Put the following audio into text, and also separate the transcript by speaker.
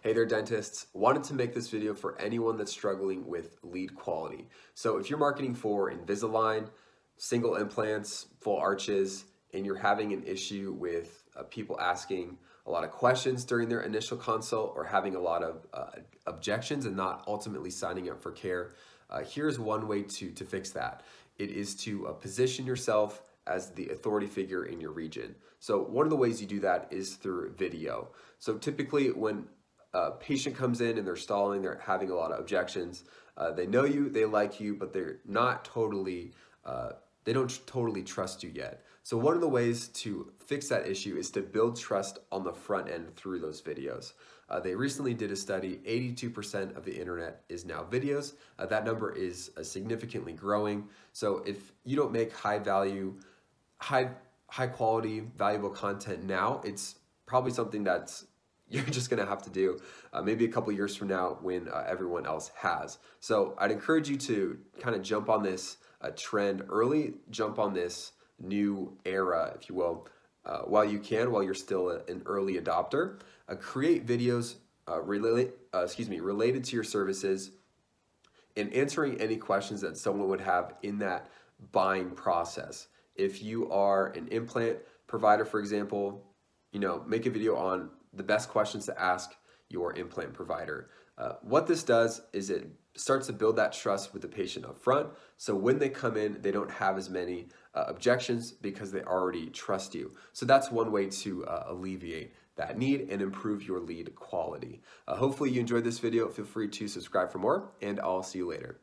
Speaker 1: Hey there dentists, wanted to make this video for anyone that's struggling with lead quality. So if you're marketing for Invisalign, single implants, full arches, and you're having an issue with uh, people asking a lot of questions during their initial consult or having a lot of uh, objections and not ultimately signing up for care, uh, here's one way to, to fix that. It is to uh, position yourself as the authority figure in your region. So one of the ways you do that is through video. So typically when a patient comes in and they're stalling, they're having a lot of objections. Uh, they know you, they like you, but they're not totally, uh, they don't totally trust you yet. So one of the ways to fix that issue is to build trust on the front end through those videos. Uh, they recently did a study, 82% of the internet is now videos. Uh, that number is uh, significantly growing. So if you don't make high value, high, high quality, valuable content now, it's probably something that's you're just going to have to do uh, maybe a couple years from now when uh, everyone else has. So I'd encourage you to kind of jump on this uh, trend early, jump on this new era, if you will, uh, while you can, while you're still a, an early adopter. Uh, create videos uh, related, excuse me, related to your services and answering any questions that someone would have in that buying process. If you are an implant provider, for example, you know, make a video on the best questions to ask your implant provider. Uh, what this does is it starts to build that trust with the patient up front. So when they come in, they don't have as many uh, objections because they already trust you. So that's one way to uh, alleviate that need and improve your lead quality. Uh, hopefully you enjoyed this video. Feel free to subscribe for more and I'll see you later.